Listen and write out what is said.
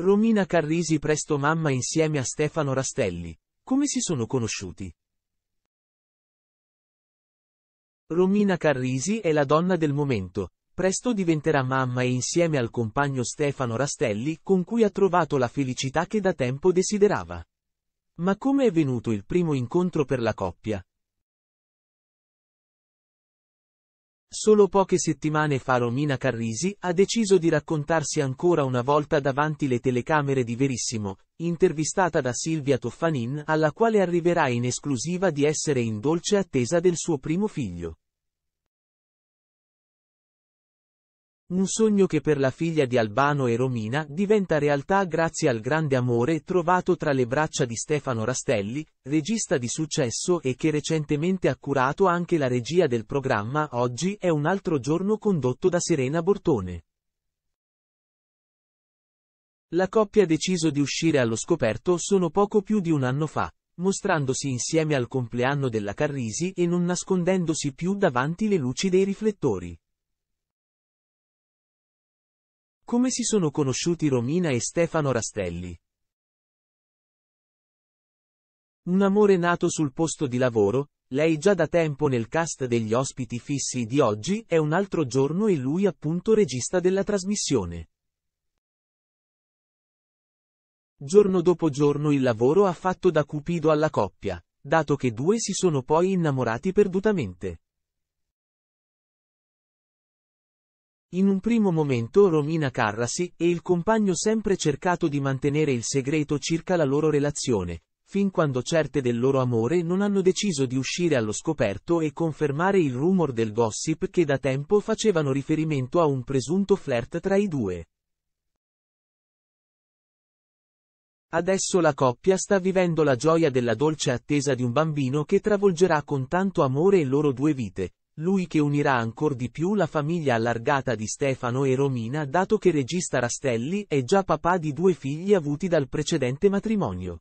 Romina Carrisi presto mamma insieme a Stefano Rastelli. Come si sono conosciuti? Romina Carrisi è la donna del momento. Presto diventerà mamma e insieme al compagno Stefano Rastelli con cui ha trovato la felicità che da tempo desiderava. Ma come è venuto il primo incontro per la coppia? Solo poche settimane fa Romina Carrisi ha deciso di raccontarsi ancora una volta davanti le telecamere di Verissimo, intervistata da Silvia Toffanin alla quale arriverà in esclusiva di essere in dolce attesa del suo primo figlio. Un sogno che per la figlia di Albano e Romina diventa realtà grazie al grande amore trovato tra le braccia di Stefano Rastelli, regista di successo e che recentemente ha curato anche la regia del programma Oggi è un altro giorno condotto da Serena Bortone. La coppia ha deciso di uscire allo scoperto sono poco più di un anno fa, mostrandosi insieme al compleanno della Carrisi e non nascondendosi più davanti le luci dei riflettori. Come si sono conosciuti Romina e Stefano Rastelli? Un amore nato sul posto di lavoro, lei già da tempo nel cast degli ospiti fissi di oggi è un altro giorno e lui appunto regista della trasmissione. Giorno dopo giorno il lavoro ha fatto da cupido alla coppia, dato che due si sono poi innamorati perdutamente. In un primo momento Romina Carrasi e il compagno sempre cercato di mantenere il segreto circa la loro relazione, fin quando certe del loro amore non hanno deciso di uscire allo scoperto e confermare il rumor del gossip che da tempo facevano riferimento a un presunto flirt tra i due. Adesso la coppia sta vivendo la gioia della dolce attesa di un bambino che travolgerà con tanto amore le loro due vite, lui che unirà ancor di più la famiglia allargata di Stefano e Romina dato che regista Rastelli è già papà di due figli avuti dal precedente matrimonio.